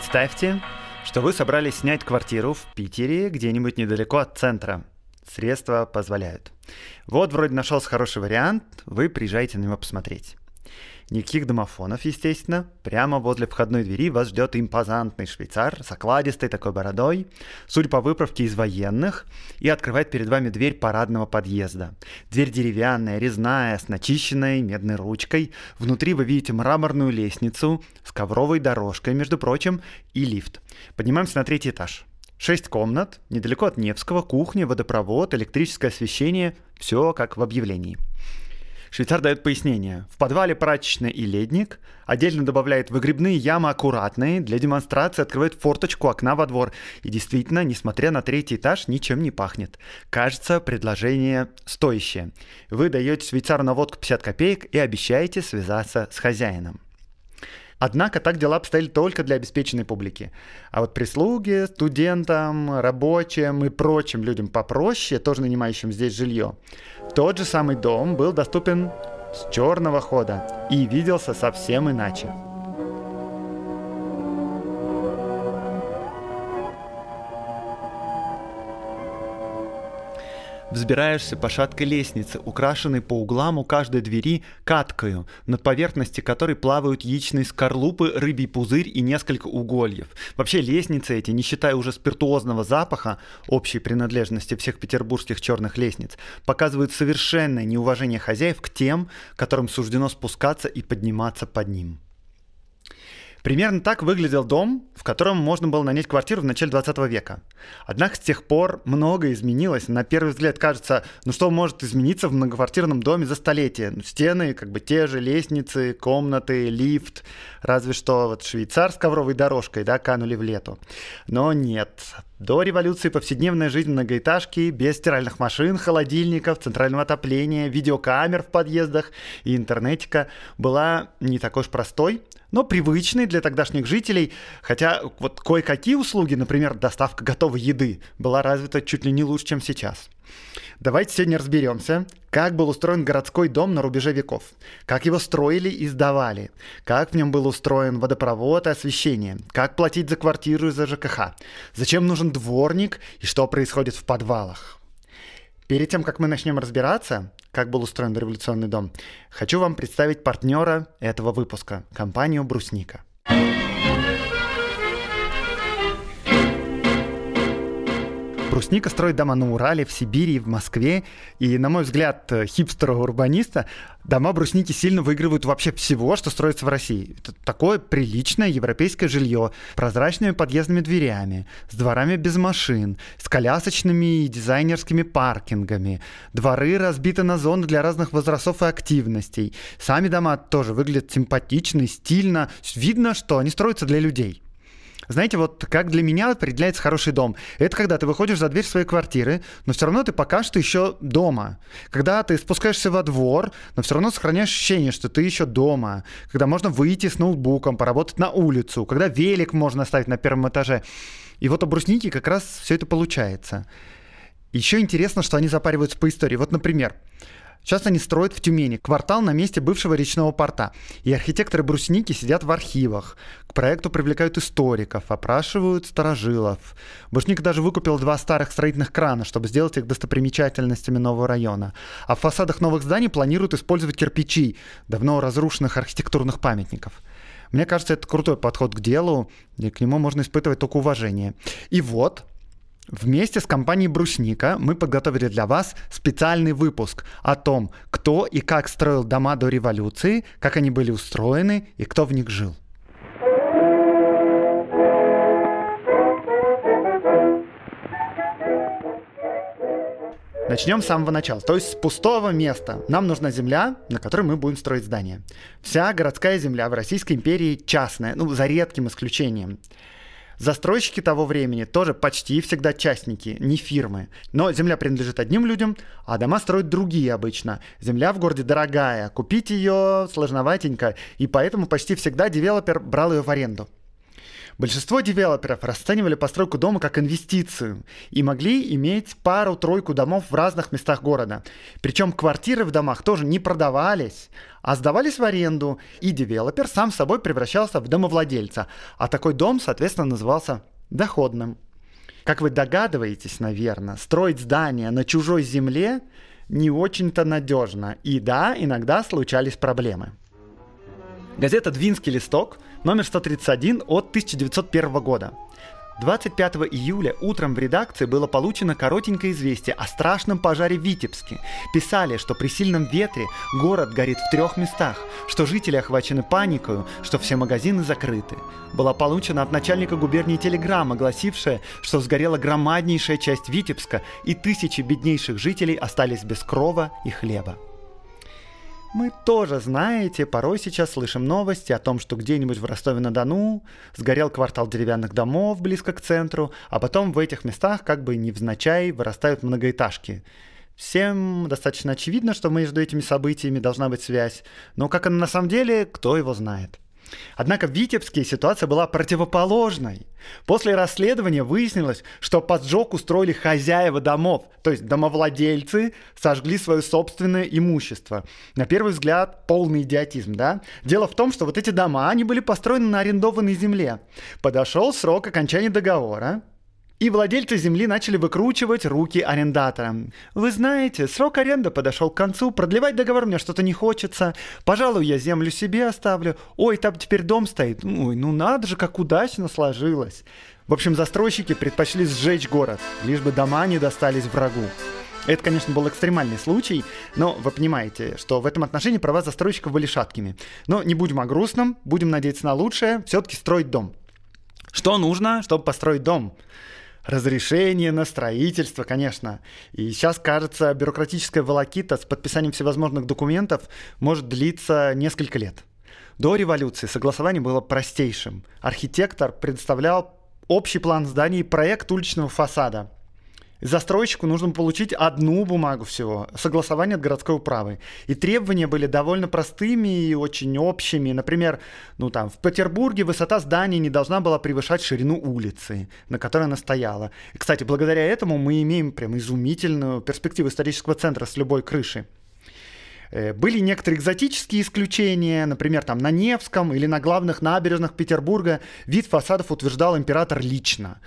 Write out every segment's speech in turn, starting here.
Представьте, что вы собрались снять квартиру в Питере где-нибудь недалеко от центра. Средства позволяют. Вот вроде нашелся хороший вариант, вы приезжаете на него посмотреть. Никаких домофонов, естественно. Прямо возле входной двери вас ждет импозантный швейцар с окладистой такой бородой, судя по выправке из военных, и открывает перед вами дверь парадного подъезда. Дверь деревянная, резная, с начищенной медной ручкой. Внутри вы видите мраморную лестницу с ковровой дорожкой, между прочим, и лифт. Поднимаемся на третий этаж. Шесть комнат, недалеко от Невского, кухня, водопровод, электрическое освещение, все как в объявлении – Швейцар дает пояснение. В подвале прачечная и ледник. Отдельно добавляет выгребные ямы аккуратные. Для демонстрации открывает форточку окна во двор. И действительно, несмотря на третий этаж, ничем не пахнет. Кажется, предложение стоящее. Вы даете швейцару на водку 50 копеек и обещаете связаться с хозяином. Однако так дела обстояли только для обеспеченной публики. А вот прислуги, студентам, рабочим и прочим людям попроще, тоже нанимающим здесь жилье, тот же самый дом был доступен с черного хода и виделся совсем иначе. Взбираешься по шаткой лестнице, украшенной по углам у каждой двери каткою, над поверхности которой плавают яичные скорлупы, рыбий пузырь и несколько угольев. Вообще лестницы эти, не считая уже спиртуозного запаха, общей принадлежности всех петербургских черных лестниц, показывают совершенное неуважение хозяев к тем, которым суждено спускаться и подниматься под ним. Примерно так выглядел дом, в котором можно было нанять квартиру в начале 20 века. Однако с тех пор многое изменилось. На первый взгляд кажется, ну что может измениться в многоквартирном доме за столетие? Ну, стены, как бы те же, лестницы, комнаты, лифт. Разве что вот швейцар с ковровой дорожкой, да, канули в лету. Но нет, до революции повседневная жизнь многоэтажки без стиральных машин, холодильников, центрального отопления, видеокамер в подъездах и интернетика была не такой уж простой, но привычной для тогдашних жителей, хотя вот кое-какие услуги, например, доставка готовой еды, была развита чуть ли не лучше, чем сейчас – Давайте сегодня разберемся, как был устроен городской дом на рубеже веков, как его строили и сдавали, как в нем был устроен водопровод и освещение, как платить за квартиру и за ЖКХ, зачем нужен дворник и что происходит в подвалах. Перед тем, как мы начнем разбираться, как был устроен революционный дом, хочу вам представить партнера этого выпуска – компанию «Брусника». брусника Брусника строит дома на Урале, в Сибири, в Москве. И, на мой взгляд, э, хипстера-урбаниста, дома брусники сильно выигрывают вообще всего, что строится в России. Это такое приличное европейское жилье, прозрачными подъездными дверями, с дворами без машин, с колясочными и дизайнерскими паркингами. Дворы разбиты на зоны для разных возрастов и активностей. Сами дома тоже выглядят симпатично и стильно. Видно, что они строятся для людей. Знаете, вот как для меня определяется хороший дом? Это когда ты выходишь за дверь своей квартиры, но все равно ты пока что еще дома. Когда ты спускаешься во двор, но все равно сохраняешь ощущение, что ты еще дома. Когда можно выйти с ноутбуком, поработать на улицу. Когда велик можно оставить на первом этаже. И вот у брусники как раз все это получается. Еще интересно, что они запариваются по истории. Вот, например, Сейчас они строят в Тюмени квартал на месте бывшего речного порта. И архитекторы брусники сидят в архивах. К проекту привлекают историков, опрашивают старожилов. Брусник даже выкупил два старых строительных крана, чтобы сделать их достопримечательностями нового района. А в фасадах новых зданий планируют использовать кирпичи давно разрушенных архитектурных памятников. Мне кажется, это крутой подход к делу, и к нему можно испытывать только уважение. И вот, Вместе с компанией «Брусника» мы подготовили для вас специальный выпуск о том, кто и как строил дома до революции, как они были устроены и кто в них жил. Начнем с самого начала, то есть с пустого места. Нам нужна земля, на которой мы будем строить здание. Вся городская земля в Российской империи частная, ну, за редким исключением. Застройщики того времени тоже почти всегда частники, не фирмы. Но земля принадлежит одним людям, а дома строят другие обычно. Земля в городе дорогая, купить ее сложноватенько, и поэтому почти всегда девелопер брал ее в аренду. Большинство девелоперов расценивали постройку дома как инвестицию и могли иметь пару-тройку домов в разных местах города. Причем квартиры в домах тоже не продавались, а сдавались в аренду, и девелопер сам собой превращался в домовладельца. А такой дом, соответственно, назывался доходным. Как вы догадываетесь, наверное, строить здание на чужой земле не очень-то надежно. И да, иногда случались проблемы. Газета «Двинский листок», номер 131 от 1901 года. 25 июля утром в редакции было получено коротенькое известие о страшном пожаре в Витебске. Писали, что при сильном ветре город горит в трех местах, что жители охвачены паникой, что все магазины закрыты. Была получена от начальника губернии телеграмма, гласившая, что сгорела громаднейшая часть Витебска и тысячи беднейших жителей остались без крова и хлеба. Мы тоже, знаете, порой сейчас слышим новости о том, что где-нибудь в Ростове-на-Дону сгорел квартал деревянных домов близко к центру, а потом в этих местах как бы невзначай вырастают многоэтажки. Всем достаточно очевидно, что между этими событиями должна быть связь, но как она на самом деле, кто его знает. Однако в Витебске ситуация была противоположной. После расследования выяснилось, что поджог устроили хозяева домов, то есть домовладельцы сожгли свое собственное имущество. На первый взгляд полный идиотизм, да? Дело в том, что вот эти дома, они были построены на арендованной земле. Подошел срок окончания договора, и владельцы земли начали выкручивать руки арендаторам. Вы знаете, срок аренды подошел к концу, продлевать договор мне что-то не хочется, пожалуй, я землю себе оставлю, ой, там теперь дом стоит, ой, ну надо же, как удачно сложилось. В общем, застройщики предпочли сжечь город, лишь бы дома не достались врагу. Это, конечно, был экстремальный случай, но вы понимаете, что в этом отношении права застройщиков были шаткими. Но не будем о грустном, будем надеяться на лучшее, все-таки строить дом. Что нужно, чтобы построить дом? разрешение на строительство, конечно. И сейчас, кажется, бюрократическая волокита с подписанием всевозможных документов может длиться несколько лет. До революции согласование было простейшим. Архитектор предоставлял общий план зданий и проект уличного фасада застройщику нужно получить одну бумагу всего, согласование от городской управы. И требования были довольно простыми и очень общими. Например, ну там, в Петербурге высота здания не должна была превышать ширину улицы, на которой она стояла. И, кстати, благодаря этому мы имеем прям изумительную перспективу исторического центра с любой крыши. Э, были некоторые экзотические исключения, например, там на Невском или на главных набережных Петербурга вид фасадов утверждал император лично.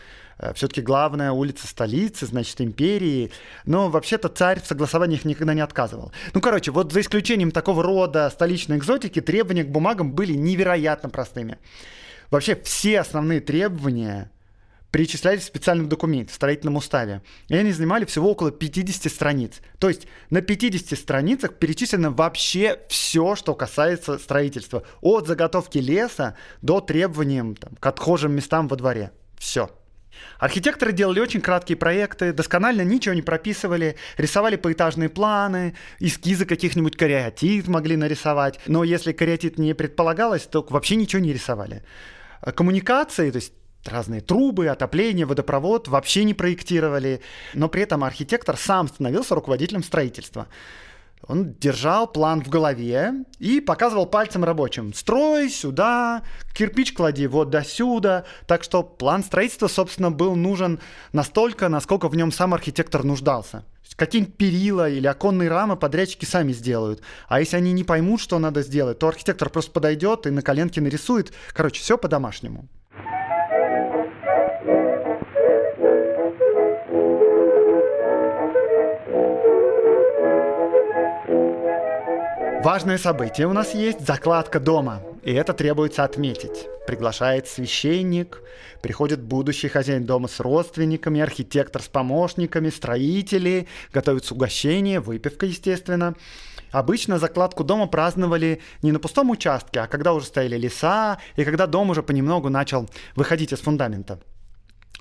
Э, Все-таки главная улица столицы, значит, империи. Но вообще-то царь в согласованиях никогда не отказывал. Ну, короче, вот за исключением такого рода столичной экзотики, требования к бумагам были невероятно простыми. Вообще все основные требования перечислялись в специальном документе, в строительном уставе. И они занимали всего около 50 страниц. То есть на 50 страницах перечислено вообще все, что касается строительства. От заготовки леса до требованиям там, к отхожим местам во дворе. Все. Архитекторы делали очень краткие проекты, досконально ничего не прописывали, рисовали поэтажные планы, эскизы каких-нибудь кариатит могли нарисовать, но если кариатит не предполагалось, то вообще ничего не рисовали. А коммуникации, то есть разные трубы, отопление, водопровод вообще не проектировали, но при этом архитектор сам становился руководителем строительства. Он держал план в голове и показывал пальцем рабочим. Строй сюда, кирпич клади вот до сюда. Так что план строительства, собственно, был нужен настолько, насколько в нем сам архитектор нуждался. какие перила или оконные рамы подрядчики сами сделают. А если они не поймут, что надо сделать, то архитектор просто подойдет и на коленке нарисует. Короче, все по-домашнему. Важное событие у нас есть, закладка дома. И это требуется отметить. Приглашает священник, приходит будущий хозяин дома с родственниками, архитектор с помощниками, строители, готовится угощение, выпивка, естественно. Обычно закладку дома праздновали не на пустом участке, а когда уже стояли леса, и когда дом уже понемногу начал выходить из фундамента.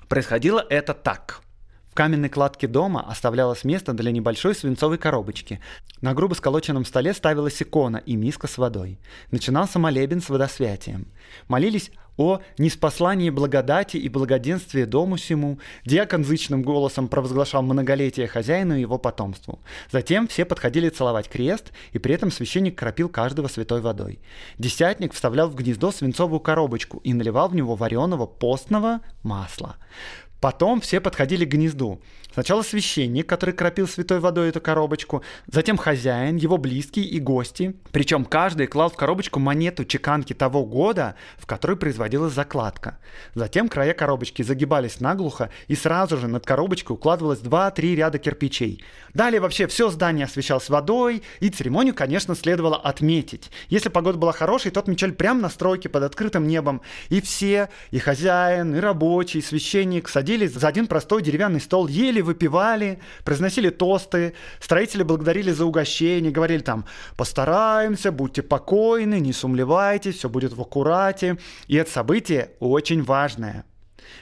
Происходило это так – в каменной кладке дома оставлялось место для небольшой свинцовой коробочки. На грубо сколоченном столе ставилась икона и миска с водой. Начинался молебен с водосвятием. Молились о неспослании благодати и благоденствии дому всему. диакон зычным голосом провозглашал многолетие хозяину и его потомству. Затем все подходили целовать крест, и при этом священник кропил каждого святой водой. Десятник вставлял в гнездо свинцовую коробочку и наливал в него вареного постного масла. Потом все подходили к гнезду. Сначала священник, который кропил святой водой эту коробочку, затем хозяин, его близкие и гости. Причем каждый клал в коробочку монету чеканки того года, в которой производилась закладка. Затем края коробочки загибались наглухо, и сразу же над коробочкой укладывалось 2-3 ряда кирпичей. Далее вообще все здание освещалось водой, и церемонию, конечно, следовало отметить. Если погода была хорошей, то отмечали прямо на стройке под открытым небом. И все, и хозяин, и рабочий, и священник садились садились за один простой деревянный стол, ели, выпивали, произносили тосты, строители благодарили за угощение, говорили там «постараемся, будьте покойны, не сумлевайтесь, все будет в аккурате». И это событие очень важное.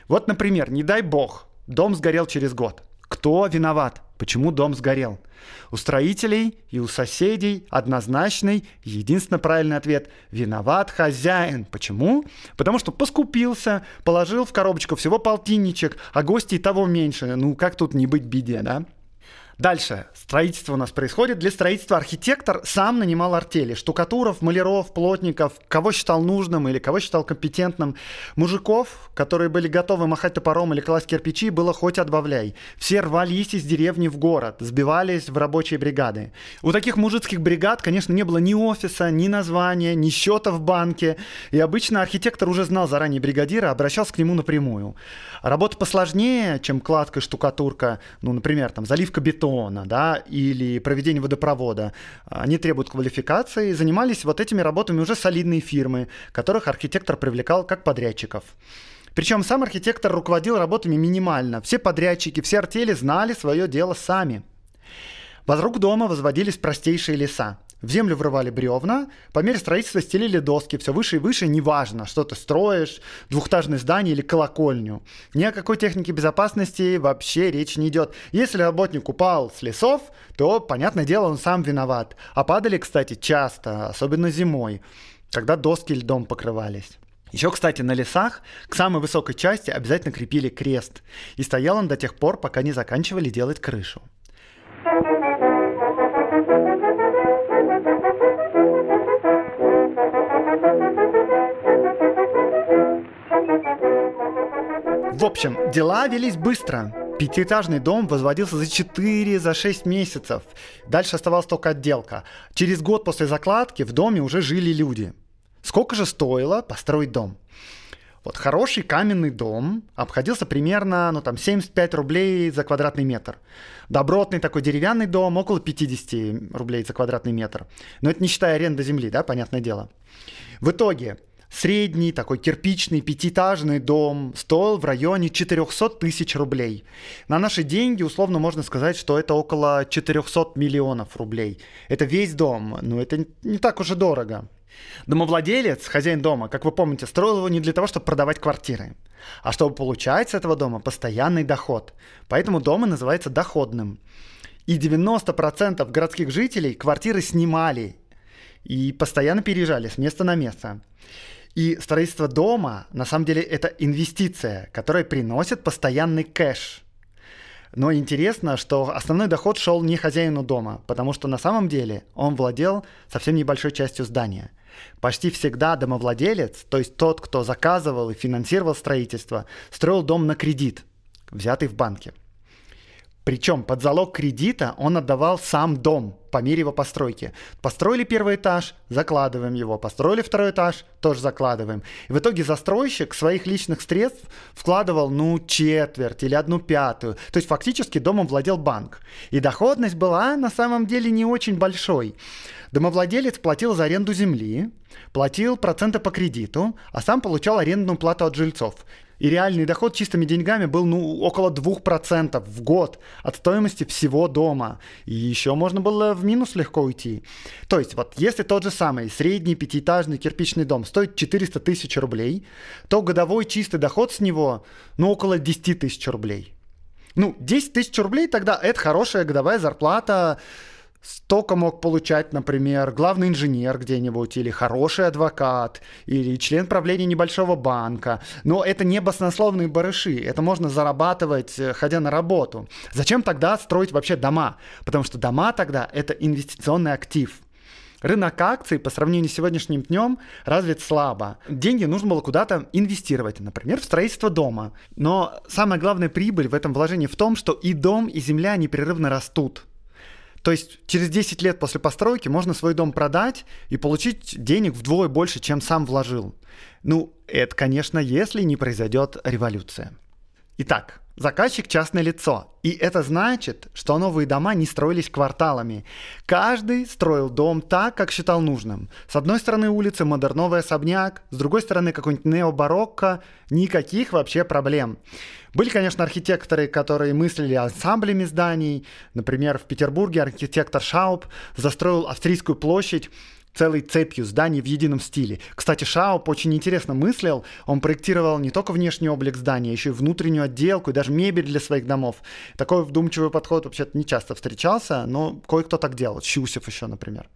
Вот, например, не дай бог, дом сгорел через год. Кто виноват? почему дом сгорел. У строителей и у соседей однозначный, единственно правильный ответ – виноват хозяин. Почему? Потому что поскупился, положил в коробочку всего полтинничек, а гости того меньше. Ну, как тут не быть беде, да? Дальше. Строительство у нас происходит. Для строительства архитектор сам нанимал артели. Штукатуров, маляров, плотников, кого считал нужным или кого считал компетентным. Мужиков, которые были готовы махать топором или класть кирпичи, было хоть отбавляй. Все рвались из деревни в город, сбивались в рабочие бригады. У таких мужицких бригад, конечно, не было ни офиса, ни названия, ни счета в банке. И обычно архитектор уже знал заранее бригадира, обращался к нему напрямую. Работа посложнее, чем кладка и штукатурка, ну, например, там, заливка бетона газона, да, или проведение водопровода, они требуют квалификации, занимались вот этими работами уже солидные фирмы, которых архитектор привлекал как подрядчиков. Причем сам архитектор руководил работами минимально. Все подрядчики, все артели знали свое дело сами. Вокруг дома возводились простейшие леса в землю врывали бревна, по мере строительства стелили доски, все выше и выше, неважно, что ты строишь, двухэтажное здание или колокольню. Ни о какой технике безопасности вообще речь не идет. Если работник упал с лесов, то, понятное дело, он сам виноват. А падали, кстати, часто, особенно зимой, когда доски льдом покрывались. Еще, кстати, на лесах к самой высокой части обязательно крепили крест. И стоял он до тех пор, пока не заканчивали делать крышу. В общем, дела велись быстро. Пятиэтажный дом возводился за 4-6 за месяцев. Дальше оставалась только отделка. Через год после закладки в доме уже жили люди. Сколько же стоило построить дом? Вот хороший каменный дом обходился примерно, ну там, 75 рублей за квадратный метр. Добротный такой деревянный дом около 50 рублей за квадратный метр. Но это не считая аренды земли, да, понятное дело. В итоге Средний такой кирпичный пятиэтажный дом стоил в районе 400 тысяч рублей. На наши деньги условно можно сказать, что это около 400 миллионов рублей. Это весь дом, но это не так уж и дорого. Домовладелец, хозяин дома, как вы помните, строил его не для того, чтобы продавать квартиры, а чтобы получать с этого дома постоянный доход. Поэтому дом и называется доходным. И 90% городских жителей квартиры снимали и постоянно переезжали с места на место. И строительство дома, на самом деле, это инвестиция, которая приносит постоянный кэш. Но интересно, что основной доход шел не хозяину дома, потому что на самом деле он владел совсем небольшой частью здания. Почти всегда домовладелец, то есть тот, кто заказывал и финансировал строительство, строил дом на кредит, взятый в банке. Причем под залог кредита он отдавал сам дом – по мере его постройки. Построили первый этаж, закладываем его. Построили второй этаж, тоже закладываем. И в итоге застройщик своих личных средств вкладывал, ну, четверть или одну пятую. То есть фактически домом владел банк. И доходность была на самом деле не очень большой. Домовладелец платил за аренду земли, платил проценты по кредиту, а сам получал арендную плату от жильцов и реальный доход чистыми деньгами был ну, около 2% в год от стоимости всего дома. И еще можно было в минус легко уйти. То есть вот если тот же самый средний пятиэтажный кирпичный дом стоит 400 тысяч рублей, то годовой чистый доход с него ну, около 10 тысяч рублей. Ну, 10 тысяч рублей тогда это хорошая годовая зарплата столько мог получать, например, главный инженер где-нибудь, или хороший адвокат, или член правления небольшого банка. Но это не баснословные барыши, это можно зарабатывать, э, ходя на работу. Зачем тогда строить вообще дома? Потому что дома тогда – это инвестиционный актив. Рынок акций по сравнению с сегодняшним днем развит слабо. Деньги нужно было куда-то инвестировать, например, в строительство дома. Но самая главная прибыль в этом вложении в том, что и дом, и земля непрерывно растут. То есть через 10 лет после постройки можно свой дом продать и получить денег вдвое больше, чем сам вложил. Ну, это, конечно, если не произойдет революция. Итак, заказчик частное лицо. И это значит, что новые дома не строились кварталами. Каждый строил дом так, как считал нужным. С одной стороны улицы модерновый особняк, с другой стороны какой-нибудь необарокко. Никаких вообще проблем. Были, конечно, архитекторы, которые мыслили ансамблями зданий. Например, в Петербурге архитектор Шауп застроил Австрийскую площадь целой цепью зданий в едином стиле. Кстати, Шауп очень интересно мыслил. Он проектировал не только внешний облик здания, еще и внутреннюю отделку и даже мебель для своих домов. Такой вдумчивый подход вообще-то не часто встречался, но кое-кто так делал. Чусев еще, например.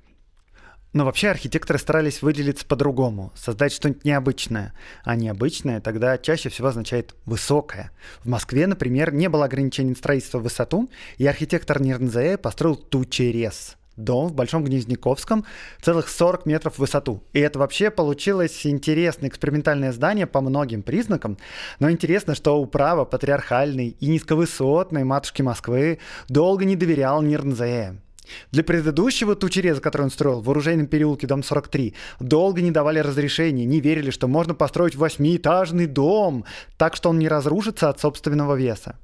Но вообще архитекторы старались выделиться по-другому, создать что-нибудь необычное. А необычное тогда чаще всего означает «высокое». В Москве, например, не было ограничений строительства в высоту, и архитектор Нирнзея построил Тучерез дом в Большом Гнезниковском целых 40 метров в высоту. И это вообще получилось интересное экспериментальное здание по многим признакам. Но интересно, что управа патриархальной и низковысотной матушки Москвы долго не доверял Нирнзее. Для предыдущего тучереза, который он строил, в оружейном переулке, дом 43, долго не давали разрешения, не верили, что можно построить восьмиэтажный дом, так что он не разрушится от собственного веса.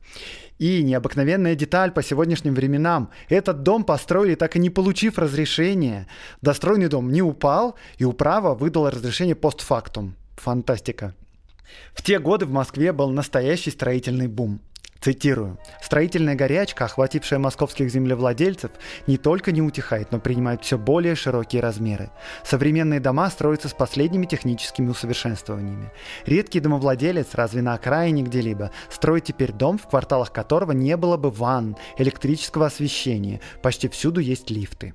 И необыкновенная деталь по сегодняшним временам. Этот дом построили, так и не получив разрешения. Достроенный дом не упал, и управа выдала разрешение постфактум. Фантастика. В те годы в Москве был настоящий строительный бум. Цитирую. «Строительная горячка, охватившая московских землевладельцев, не только не утихает, но принимает все более широкие размеры. Современные дома строятся с последними техническими усовершенствованиями. Редкий домовладелец, разве на окраине где-либо, строит теперь дом, в кварталах которого не было бы ванн, электрического освещения, почти всюду есть лифты».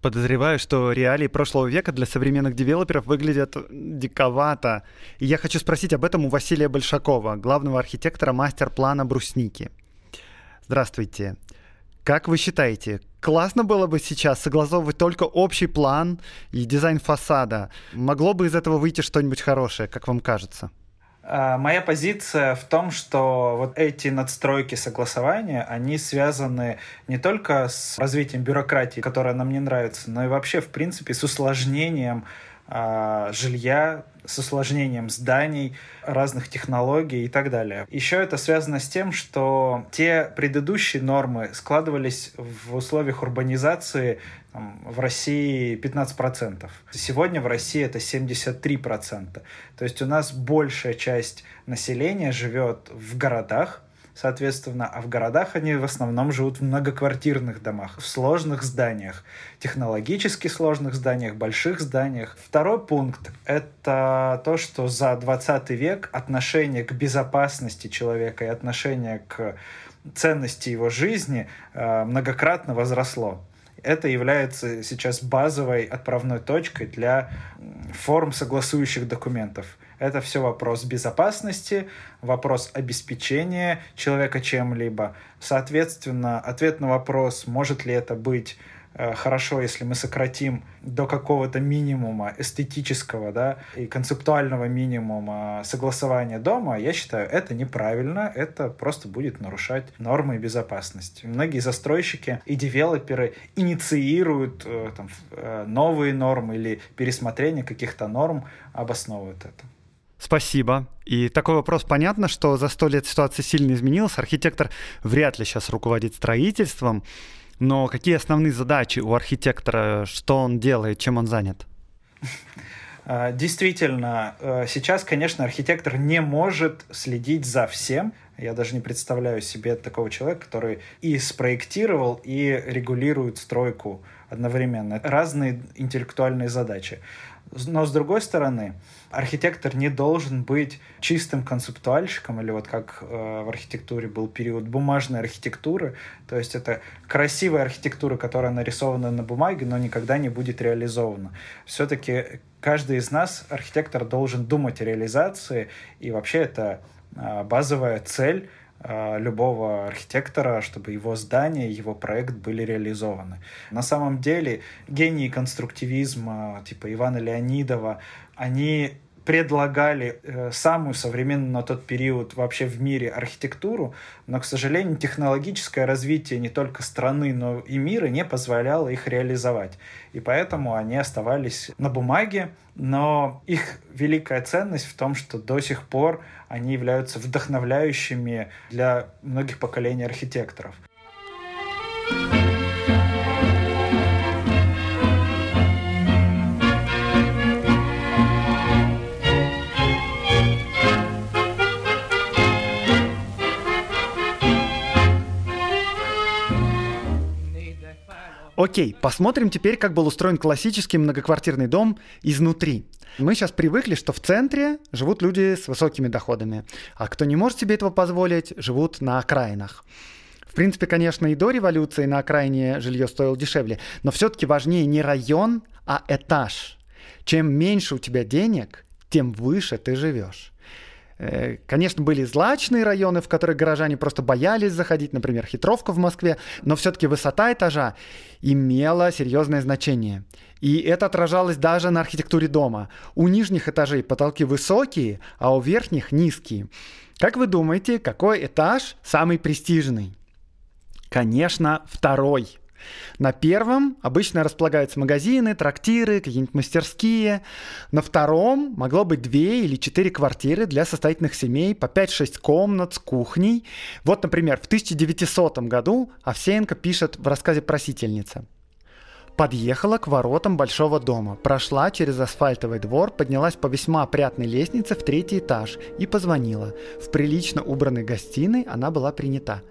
Подозреваю, что реалии прошлого века для современных девелоперов выглядят диковато. И я хочу спросить об этом у Василия Большакова, главного архитектора мастер-плана «Брусники». Здравствуйте. Как вы считаете, классно было бы сейчас согласовывать только общий план и дизайн фасада? Могло бы из этого выйти что-нибудь хорошее, как вам кажется? А, моя позиция в том, что вот эти надстройки согласования, они связаны не только с развитием бюрократии, которая нам не нравится, но и вообще, в принципе, с усложнением а, жилья с усложнением зданий, разных технологий и так далее. Еще это связано с тем, что те предыдущие нормы складывались в условиях урбанизации там, в России 15%. Сегодня в России это 73%. То есть у нас большая часть населения живет в городах, соответственно, а в городах они в основном живут в многоквартирных домах, в сложных зданиях, технологически сложных зданиях, больших зданиях. Второй пункт — это то, что за 20 век отношение к безопасности человека и отношение к ценности его жизни э, многократно возросло это является сейчас базовой отправной точкой для форм согласующих документов. Это все вопрос безопасности, вопрос обеспечения человека чем-либо. Соответственно, ответ на вопрос, может ли это быть Э, хорошо, если мы сократим до какого-то минимума эстетического, да, и концептуального минимума согласования дома, я считаю, это неправильно, это просто будет нарушать нормы безопасности. Многие застройщики и девелоперы инициируют э, там, э, новые нормы или пересмотрение каких-то норм, обосновывают это. Спасибо. И такой вопрос. Понятно, что за сто лет ситуация сильно изменилась. Архитектор вряд ли сейчас руководит строительством. Но какие основные задачи у архитектора, что он делает, чем он занят? А, действительно, э, сейчас, конечно, архитектор не может следить за всем. Я даже не представляю себе такого человека, который и спроектировал, и регулирует стройку одновременно. Разные интеллектуальные задачи. Но с другой стороны, архитектор не должен быть чистым концептуальщиком, или вот как э, в архитектуре был период бумажной архитектуры, то есть это красивая архитектура, которая нарисована на бумаге, но никогда не будет реализована. Все-таки каждый из нас, архитектор, должен думать о реализации, и вообще это э, базовая цель Э, любого архитектора, чтобы его здание, его проект были реализованы. На самом деле гении конструктивизма, типа Ивана Леонидова, они предлагали э, самую современную на тот период вообще в мире архитектуру, но, к сожалению, технологическое развитие не только страны, но и мира не позволяло их реализовать. И поэтому они оставались на бумаге, но их великая ценность в том, что до сих пор они являются вдохновляющими для многих поколений архитекторов. Окей, посмотрим теперь, как был устроен классический многоквартирный дом изнутри. Мы сейчас привыкли, что в центре живут люди с высокими доходами, а кто не может себе этого позволить, живут на окраинах. В принципе, конечно, и до революции на окраине жилье стоило дешевле, но все-таки важнее не район, а этаж. Чем меньше у тебя денег, тем выше ты живешь. Э, конечно, были злачные районы, в которые горожане просто боялись заходить, например, Хитровка в Москве, но все-таки высота этажа имела серьезное значение. И это отражалось даже на архитектуре дома. У нижних этажей потолки высокие, а у верхних низкие. Как вы думаете, какой этаж самый престижный? Конечно, второй. На первом обычно располагаются магазины, трактиры, какие-нибудь мастерские. На втором могло быть две или четыре квартиры для состоятельных семей по 5-6 комнат с кухней. Вот, например, в 1900 году Овсеенко пишет в рассказе «Просительница». Подъехала к воротам большого дома, прошла через асфальтовый двор, поднялась по весьма опрятной лестнице в третий этаж и позвонила. В прилично убранной гостиной она была принята –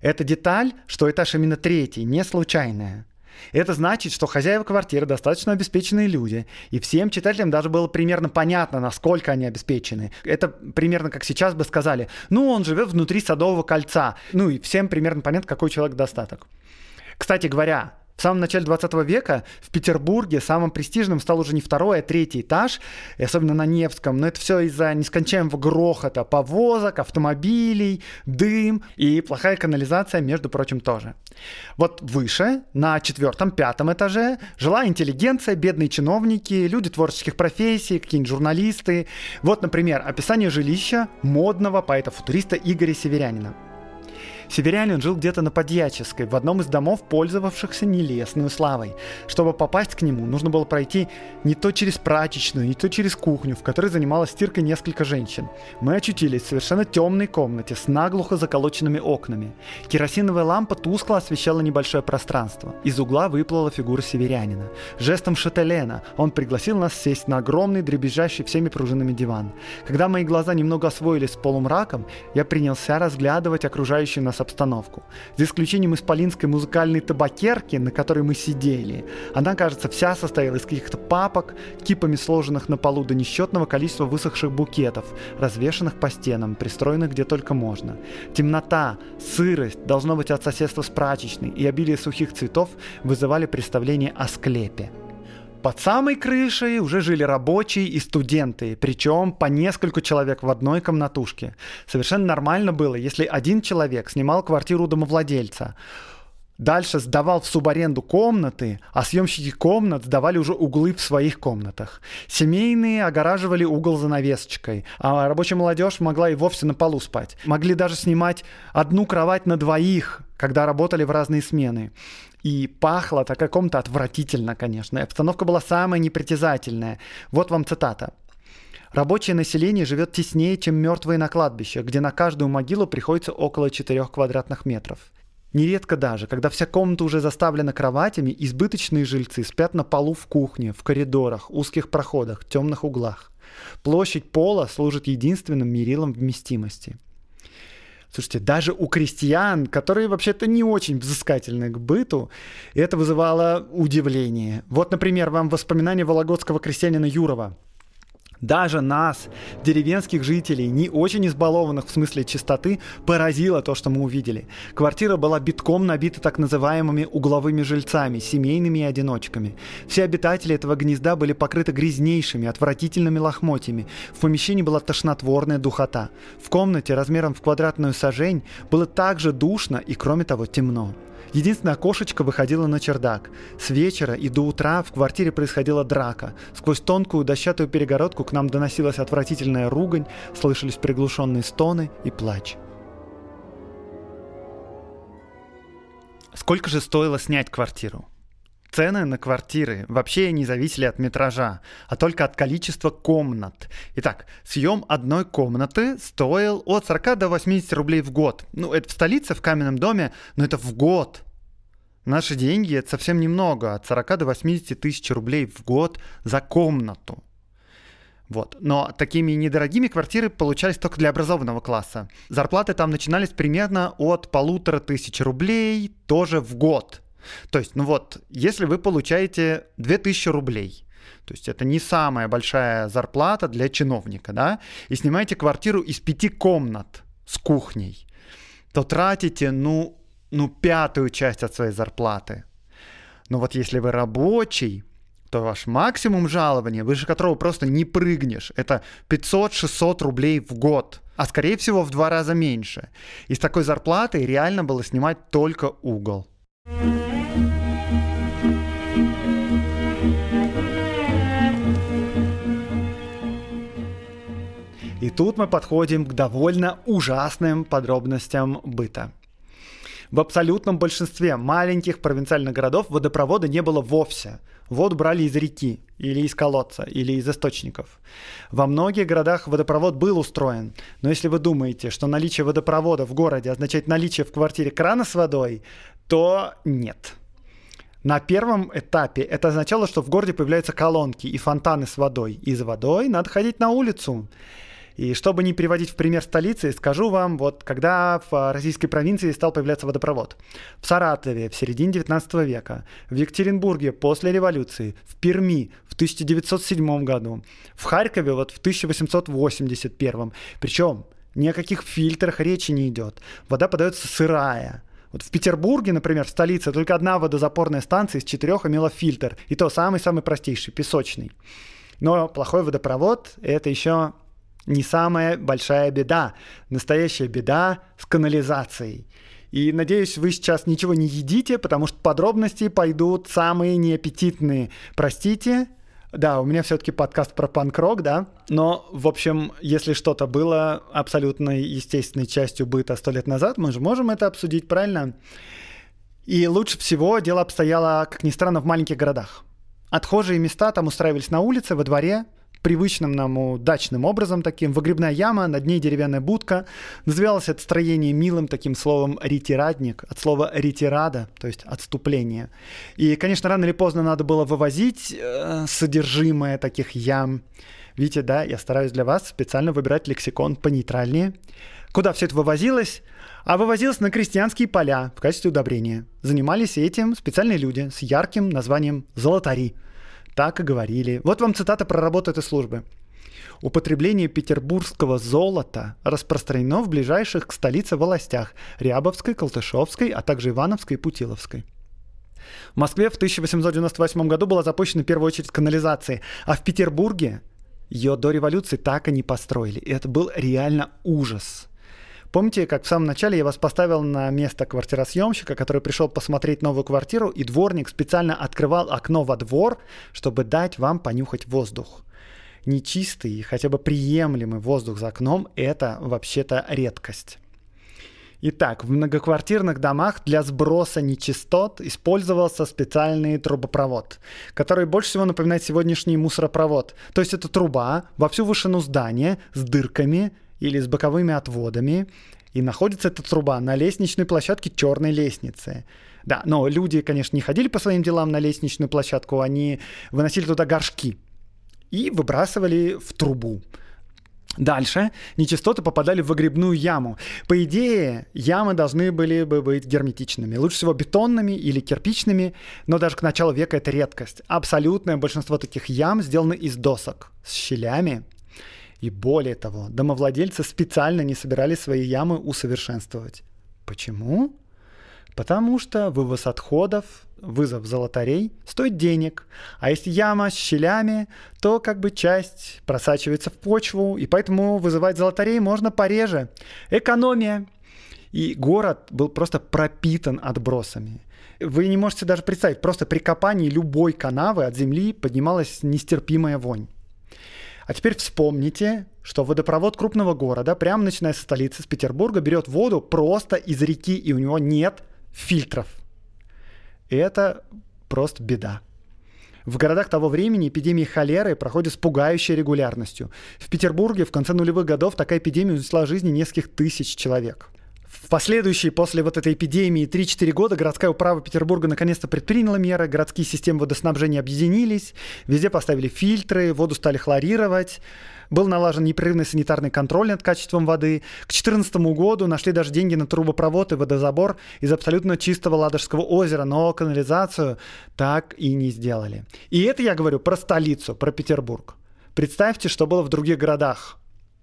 эта деталь, что этаж именно третий, не случайная. Это значит, что хозяева квартиры достаточно обеспеченные люди, и всем читателям даже было примерно понятно, насколько они обеспечены. Это примерно как сейчас бы сказали, ну он живет внутри садового кольца, ну и всем примерно понятно, какой человек достаток. Кстати говоря, в самом начале 20 века в Петербурге самым престижным стал уже не второй, а третий этаж, и особенно на Невском. Но это все из-за нескончаемого грохота повозок, автомобилей, дым и плохая канализация, между прочим, тоже. Вот выше, на четвертом, пятом этаже, жила интеллигенция, бедные чиновники, люди творческих профессий, какие-нибудь журналисты. Вот, например, описание жилища модного поэта-футуриста Игоря Северянина. Северянин жил где-то на Подьяческой, в одном из домов, пользовавшихся нелестной славой. Чтобы попасть к нему, нужно было пройти не то через прачечную, не то через кухню, в которой занималась стиркой несколько женщин. Мы очутились в совершенно темной комнате с наглухо заколоченными окнами. Керосиновая лампа тускло освещала небольшое пространство. Из угла выплыла фигура северянина. Жестом Шателена он пригласил нас сесть на огромный, дребезжащий всеми пружинами диван. Когда мои глаза немного освоились с полумраком, я принялся разглядывать окружающую нас меняешь обстановку. За исключением исполинской музыкальной табакерки, на которой мы сидели, она, кажется, вся состояла из каких-то папок, кипами сложенных на полу до несчетного количества высохших букетов, развешенных по стенам, пристроенных где только можно. Темнота, сырость, должно быть от соседства с прачечной и обилие сухих цветов вызывали представление о склепе. Под самой крышей уже жили рабочие и студенты, причем по несколько человек в одной комнатушке. Совершенно нормально было, если один человек снимал квартиру домовладельца. Дальше сдавал в субаренду комнаты, а съемщики комнат сдавали уже углы в своих комнатах. Семейные огораживали угол занавесочкой, а рабочая молодежь могла и вовсе на полу спать. Могли даже снимать одну кровать на двоих, когда работали в разные смены и пахло так каком-то отвратительно, конечно. И обстановка была самая непритязательная. Вот вам цитата. Рабочее население живет теснее, чем мертвые на кладбище, где на каждую могилу приходится около 4 квадратных метров. Нередко даже, когда вся комната уже заставлена кроватями, избыточные жильцы спят на полу в кухне, в коридорах, узких проходах, темных углах. Площадь пола служит единственным мерилом вместимости – Слушайте, даже у крестьян, которые вообще-то не очень взыскательны к быту, это вызывало удивление. Вот, например, вам воспоминания вологодского крестьянина Юрова – даже нас, деревенских жителей, не очень избалованных в смысле чистоты, поразило то, что мы увидели. Квартира была битком набита так называемыми угловыми жильцами, семейными и одиночками. Все обитатели этого гнезда были покрыты грязнейшими, отвратительными лохмотьями. В помещении была тошнотворная духота. В комнате размером в квадратную сажень было также душно и, кроме того, темно. Единственное окошечко выходило на чердак. С вечера и до утра в квартире происходила драка. Сквозь тонкую дощатую перегородку к нам доносилась отвратительная ругань, слышались приглушенные стоны и плач. Сколько же стоило снять квартиру? Цены на квартиры вообще не зависели от метража, а только от количества комнат. Итак, съем одной комнаты стоил от 40 до 80 рублей в год. Ну, это в столице, в каменном доме, но это в год. Наши деньги — это совсем немного, от 40 до 80 тысяч рублей в год за комнату. Вот. Но такими недорогими квартиры получались только для образованного класса. Зарплаты там начинались примерно от полутора тысяч рублей тоже в год. То есть, ну вот, если вы получаете 2000 рублей, то есть это не самая большая зарплата для чиновника, да, и снимаете квартиру из пяти комнат с кухней, то тратите, ну, ну, пятую часть от своей зарплаты. Но вот если вы рабочий, то ваш максимум жалования, выше которого просто не прыгнешь, это 500-600 рублей в год, а скорее всего в два раза меньше. И с такой зарплатой реально было снимать только угол. И тут мы подходим к довольно ужасным подробностям быта. В абсолютном большинстве маленьких провинциальных городов водопровода не было вовсе. Воду брали из реки, или из колодца, или из источников. Во многих городах водопровод был устроен, но если вы думаете, что наличие водопровода в городе означает наличие в квартире крана с водой, то нет. На первом этапе это означало, что в городе появляются колонки и фонтаны с водой. И за водой надо ходить на улицу. И чтобы не приводить в пример столицы, скажу вам, вот когда в российской провинции стал появляться водопровод. В Саратове в середине 19 века, в Екатеринбурге после революции, в Перми в 1907 году, в Харькове вот в 1881. Причем ни о каких фильтрах речи не идет. Вода подается сырая. Вот в Петербурге, например, в столице, только одна водозапорная станция из четырех имела фильтр. И то самый-самый простейший, песочный. Но плохой водопровод — это еще не самая большая беда. Настоящая беда с канализацией. И надеюсь, вы сейчас ничего не едите, потому что подробности пойдут самые неаппетитные. Простите, да, у меня все-таки подкаст про панк-рок, да. Но, в общем, если что-то было абсолютно естественной частью быта сто лет назад, мы же можем это обсудить, правильно? И лучше всего дело обстояло, как ни странно, в маленьких городах. Отхожие места там устраивались на улице, во дворе – привычным нам дачным образом таким. Выгребная яма, над ней деревянная будка. Называлось это строение милым таким словом «ретирадник», от слова «ретирада», то есть «отступление». И, конечно, рано или поздно надо было вывозить э, содержимое таких ям. Видите, да, я стараюсь для вас специально выбирать лексикон понейтральнее. Куда все это вывозилось? А вывозилось на крестьянские поля в качестве удобрения. Занимались этим специальные люди с ярким названием «золотари», так и говорили. Вот вам цитата про работу этой службы. Употребление петербургского золота распространено в ближайших к столице властях Рябовской, Колтышовской, а также Ивановской и Путиловской. В Москве в 1898 году была запущена в первую очередь канализация, а в Петербурге ее до революции так и не построили. И это был реально ужас. Помните, как в самом начале я вас поставил на место квартиросъемщика, который пришел посмотреть новую квартиру, и дворник специально открывал окно во двор, чтобы дать вам понюхать воздух. Нечистый, и хотя бы приемлемый воздух за окном – это вообще-то редкость. Итак, в многоквартирных домах для сброса нечистот использовался специальный трубопровод, который больше всего напоминает сегодняшний мусоропровод. То есть это труба во всю вышину здания с дырками, или с боковыми отводами, и находится эта труба на лестничной площадке черной лестницы. Да, но люди, конечно, не ходили по своим делам на лестничную площадку, они выносили туда горшки и выбрасывали в трубу. Дальше нечистоты попадали в выгребную яму. По идее, ямы должны были бы быть герметичными. Лучше всего бетонными или кирпичными, но даже к началу века это редкость. Абсолютное большинство таких ям сделаны из досок с щелями, и более того, домовладельцы специально не собирали свои ямы усовершенствовать. Почему? Потому что вывоз отходов, вызов золотарей стоит денег, а если яма с щелями, то как бы часть просачивается в почву, и поэтому вызывать золотарей можно пореже. Экономия. И город был просто пропитан отбросами. Вы не можете даже представить, просто при копании любой канавы от земли поднималась нестерпимая вонь. А теперь вспомните, что водопровод крупного города, прямо начиная со столицы, с Петербурга, берет воду просто из реки, и у него нет фильтров. это просто беда. В городах того времени эпидемии холеры проходят с пугающей регулярностью. В Петербурге в конце нулевых годов такая эпидемия унесла жизни нескольких тысяч человек – в последующие, после вот этой эпидемии, 3-4 года городская управа Петербурга наконец-то предприняла меры, городские системы водоснабжения объединились, везде поставили фильтры, воду стали хлорировать, был налажен непрерывный санитарный контроль над качеством воды. К 2014 году нашли даже деньги на трубопровод и водозабор из абсолютно чистого Ладожского озера, но канализацию так и не сделали. И это я говорю про столицу, про Петербург. Представьте, что было в других городах –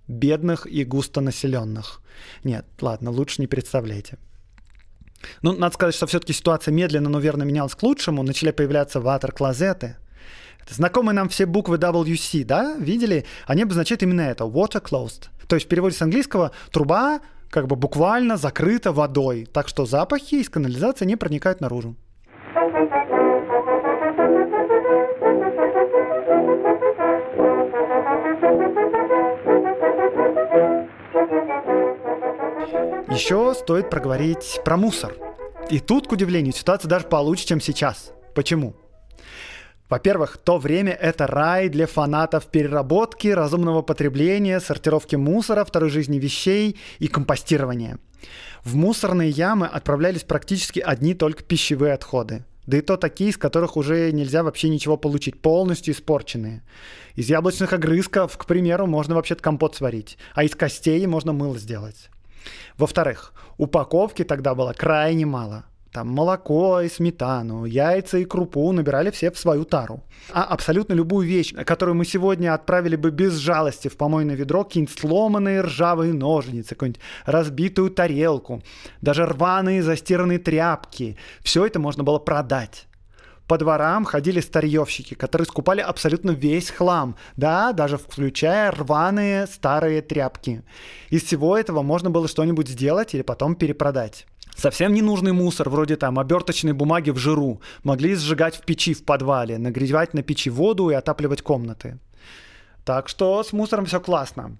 бедных и густонаселенных. Нет, ладно, лучше не представляйте. Ну, надо сказать, что все-таки ситуация медленно, но верно менялась к лучшему. Начали появляться ватер-клозеты. Знакомые нам все буквы WC, да, видели? Они обозначают именно это, water closed. То есть в переводе с английского труба как бы буквально закрыта водой, так что запахи из канализации не проникают наружу. Еще стоит проговорить про мусор. И тут, к удивлению, ситуация даже получше, чем сейчас. Почему? Во-первых, то время — это рай для фанатов переработки, разумного потребления, сортировки мусора, второй жизни вещей и компостирования. В мусорные ямы отправлялись практически одни только пищевые отходы. Да и то такие, из которых уже нельзя вообще ничего получить, полностью испорченные. Из яблочных огрызков, к примеру, можно вообще компот сварить, а из костей можно мыло сделать. Во-вторых, упаковки тогда было крайне мало. Там молоко и сметану, яйца и крупу набирали все в свою тару. А абсолютно любую вещь, которую мы сегодня отправили бы без жалости в помойное ведро, какие-нибудь сломанные ржавые ножницы, какую-нибудь разбитую тарелку, даже рваные застиранные тряпки, все это можно было продать по дворам ходили старьевщики, которые скупали абсолютно весь хлам, да, даже включая рваные старые тряпки. Из всего этого можно было что-нибудь сделать или потом перепродать. Совсем ненужный мусор, вроде там оберточной бумаги в жиру, могли сжигать в печи в подвале, нагревать на печи воду и отапливать комнаты. Так что с мусором все классно.